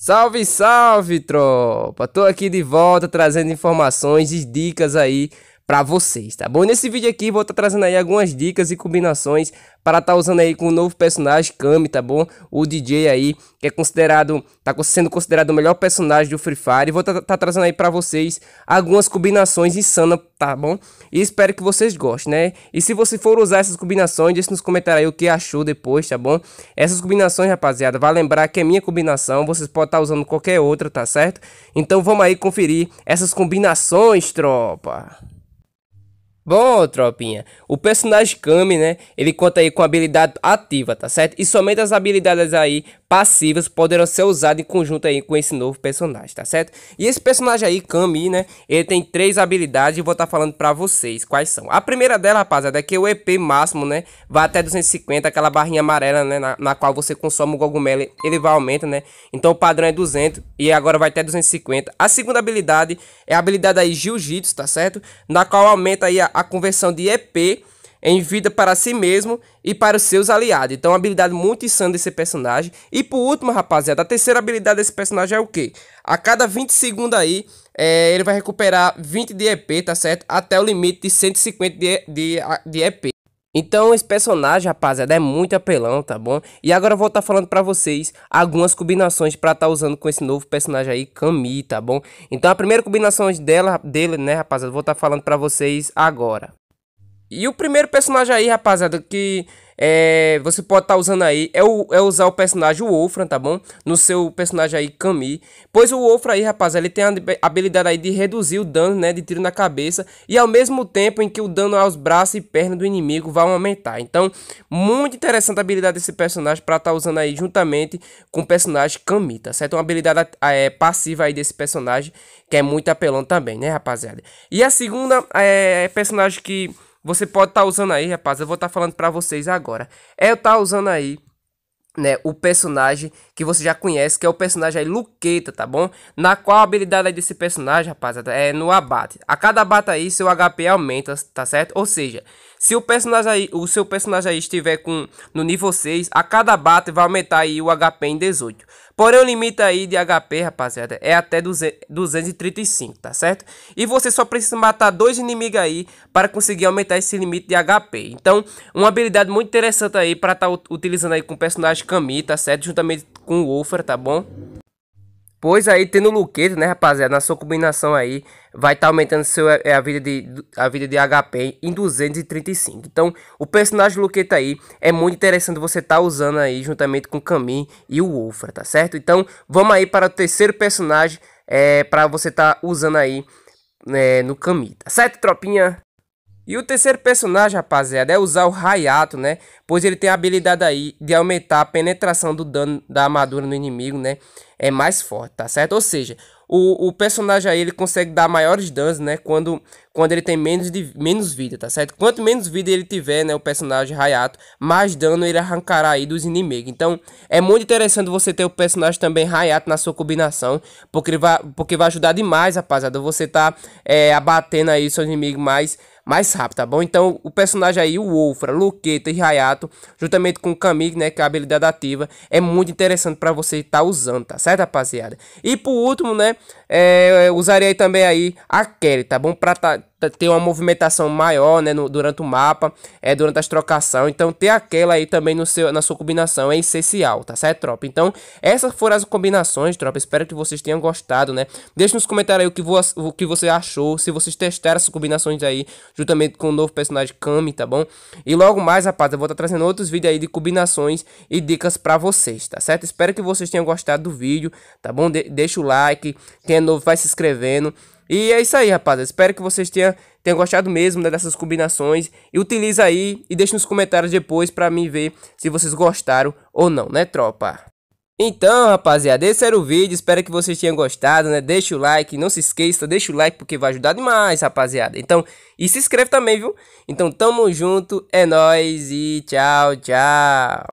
Salve, salve, tropa! Tô aqui de volta trazendo informações e dicas aí para vocês, tá bom? Nesse vídeo aqui vou estar tá trazendo aí algumas dicas e combinações para estar tá usando aí com o novo personagem Kami, tá bom? O DJ aí que é considerado, tá sendo considerado o melhor personagem do Free Fire. E vou estar tá, tá, trazendo aí para vocês algumas combinações insanas, tá bom? E espero que vocês gostem, né? E se você for usar essas combinações, deixe nos comentários aí o que achou depois, tá bom? Essas combinações, rapaziada, vai lembrar que é minha combinação, vocês podem estar tá usando qualquer outra, tá certo? Então vamos aí conferir essas combinações, tropa. Bom, tropinha, o personagem Kami, né, ele conta aí com habilidade ativa, tá certo? E somente as habilidades aí passivas poderão ser usadas em conjunto aí com esse novo personagem, tá certo? E esse personagem aí, Kami, né? Ele tem três habilidades e vou estar tá falando pra vocês quais são. A primeira dela, rapaziada, é que o EP máximo, né? Vai até 250, aquela barrinha amarela, né? Na, na qual você consome o Gogumelo, ele vai aumenta, né? Então o padrão é 200 e agora vai até 250. A segunda habilidade é a habilidade aí Jiu-Jitsu, tá certo? Na qual aumenta aí a, a conversão de EP em vida para si mesmo e para os seus aliados. Então, uma habilidade muito insana desse personagem. E por último, rapaziada, a terceira habilidade desse personagem é o quê? A cada 20 segundos aí, é, ele vai recuperar 20 de EP, tá certo? Até o limite de 150 de, de, de EP. Então esse personagem, rapaziada, é muito apelão, tá bom? E agora eu vou estar tá falando para vocês algumas combinações para estar tá usando com esse novo personagem aí, Kami, tá bom? Então a primeira combinação dela, dele, né, rapaziada, eu vou estar tá falando para vocês agora. E o primeiro personagem aí, rapaziada, que é, você pode estar tá usando aí é, o, é, usar o personagem Wolfram, tá bom? No seu personagem aí, Kami. Pois o Wolfram aí, rapaziada, ele tem a habilidade aí de reduzir o dano, né? De tiro na cabeça. E ao mesmo tempo em que o dano aos braços e pernas do inimigo vai aumentar. Então, muito interessante a habilidade desse personagem para estar tá usando aí juntamente com o personagem Kami, tá certo? Uma habilidade é, passiva aí desse personagem que é muito apelão também, né, rapaziada? E a segunda é, personagem que você pode estar tá usando aí, rapaz, eu vou estar tá falando para vocês agora. É eu estar tá usando aí né, o personagem que você já conhece, que é o personagem aí Luqueta, tá bom? Na qual a habilidade desse personagem, rapaz, é no abate. A cada abate aí, seu HP aumenta, tá certo? Ou seja, se o personagem aí, o seu personagem aí estiver com no nível 6, a cada bate vai aumentar aí o HP em 18. Porém, o limite aí de HP, rapaziada, é até 235, tá certo? E você só precisa matar dois inimigos aí para conseguir aumentar esse limite de HP. Então, uma habilidade muito interessante aí para estar tá utilizando aí com o personagem Kami, tá certo? Juntamente com o Wolfer, tá bom? Pois aí, tendo Luqueta, né, rapaziada, na sua combinação aí, vai estar tá aumentando seu, é, é a, vida de, a vida de HP em 235. Então, o personagem Luqueta aí é muito interessante você estar tá usando aí juntamente com o Camin e o Wolfra, tá certo? Então, vamos aí para o terceiro personagem é, para você estar tá usando aí é, no Camin, tá certo, tropinha? E o terceiro personagem, rapaziada, é usar o Rayato, né? Pois ele tem a habilidade aí de aumentar a penetração do dano da armadura no inimigo, né? É mais forte, tá certo? Ou seja, o, o personagem aí ele consegue dar maiores danos, né? Quando, quando ele tem menos, de, menos vida, tá certo? Quanto menos vida ele tiver, né? O personagem Rayato, mais dano ele arrancará aí dos inimigos. Então, é muito interessante você ter o personagem também Rayato na sua combinação, porque, ele vai, porque vai ajudar demais, rapaziada. Você tá é, abatendo aí seus inimigos mais mais rápido, tá bom? Então, o personagem aí, o Wolfra, Luqueta e Hayato, juntamente com o Camig né, que é a habilidade ativa, é muito interessante para você estar tá usando, tá certo, rapaziada? E por último, né, é, aí também aí a Kelly, tá bom? Pra tá, ter uma movimentação maior, né, no, durante o mapa, é, durante as trocações. Então, ter aquela aí também no seu, na sua combinação é essencial, tá certo, tropa? Então, essas foram as combinações, tropa. Espero que vocês tenham gostado, né? Deixe nos comentários aí o que, vo o que você achou, se vocês testaram essas combinações aí, juntamente com o novo personagem Kami, tá bom? E logo mais, rapaz, eu vou estar tá trazendo outros vídeos aí de combinações e dicas pra vocês, tá certo? Espero que vocês tenham gostado do vídeo, tá bom? De deixa o like, quem é novo vai se inscrevendo. E é isso aí, rapaziada. Espero que vocês tenham, tenham gostado mesmo né, dessas combinações. E utiliza aí e deixa nos comentários depois pra mim ver se vocês gostaram ou não, né, tropa? Então, rapaziada, esse era o vídeo. Espero que vocês tenham gostado, né? Deixa o like, não se esqueça, deixa o like porque vai ajudar demais, rapaziada. Então, e se inscreve também, viu? Então, tamo junto, é nóis e tchau, tchau.